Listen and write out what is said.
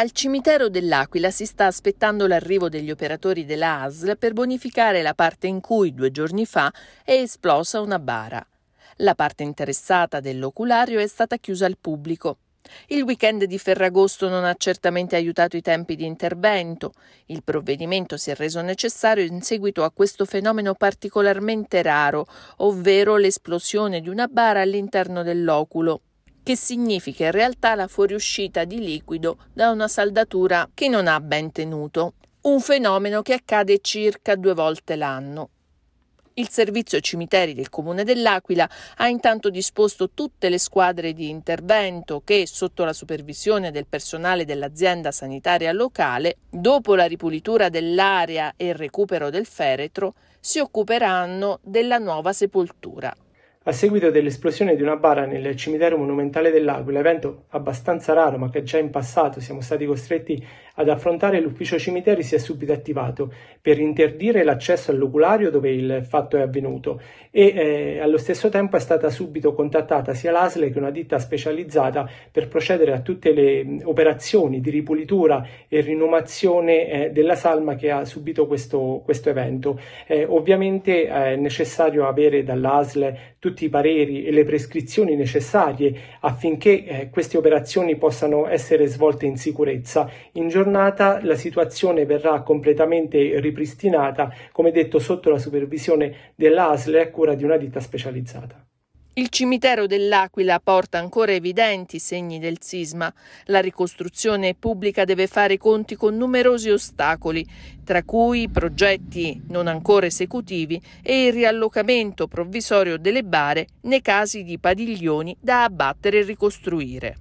Al cimitero dell'Aquila si sta aspettando l'arrivo degli operatori della ASL per bonificare la parte in cui due giorni fa è esplosa una bara. La parte interessata dell'oculario è stata chiusa al pubblico. Il weekend di Ferragosto non ha certamente aiutato i tempi di intervento. Il provvedimento si è reso necessario in seguito a questo fenomeno particolarmente raro, ovvero l'esplosione di una bara all'interno dell'oculo che significa in realtà la fuoriuscita di liquido da una saldatura che non ha ben tenuto, un fenomeno che accade circa due volte l'anno. Il servizio cimiteri del comune dell'Aquila ha intanto disposto tutte le squadre di intervento che, sotto la supervisione del personale dell'azienda sanitaria locale, dopo la ripulitura dell'area e il recupero del feretro, si occuperanno della nuova sepoltura. A seguito dell'esplosione di una bara nel cimitero monumentale dell'Aquila, evento abbastanza raro ma che già in passato siamo stati costretti ad affrontare, l'ufficio cimiteri si è subito attivato per interdire l'accesso all'oculario dove il fatto è avvenuto e eh, allo stesso tempo è stata subito contattata sia l'ASL che una ditta specializzata per procedere a tutte le mm, operazioni di ripulitura e rinomazione eh, della salma che ha subito questo, questo evento. Eh, ovviamente eh, è necessario avere dall'ASL tutti tutti i pareri e le prescrizioni necessarie affinché eh, queste operazioni possano essere svolte in sicurezza, in giornata la situazione verrà completamente ripristinata, come detto, sotto la supervisione dell'ASLE a cura di una ditta specializzata. Il cimitero dell'Aquila porta ancora evidenti segni del sisma. La ricostruzione pubblica deve fare conti con numerosi ostacoli, tra cui progetti non ancora esecutivi e il riallocamento provvisorio delle bare nei casi di padiglioni da abbattere e ricostruire.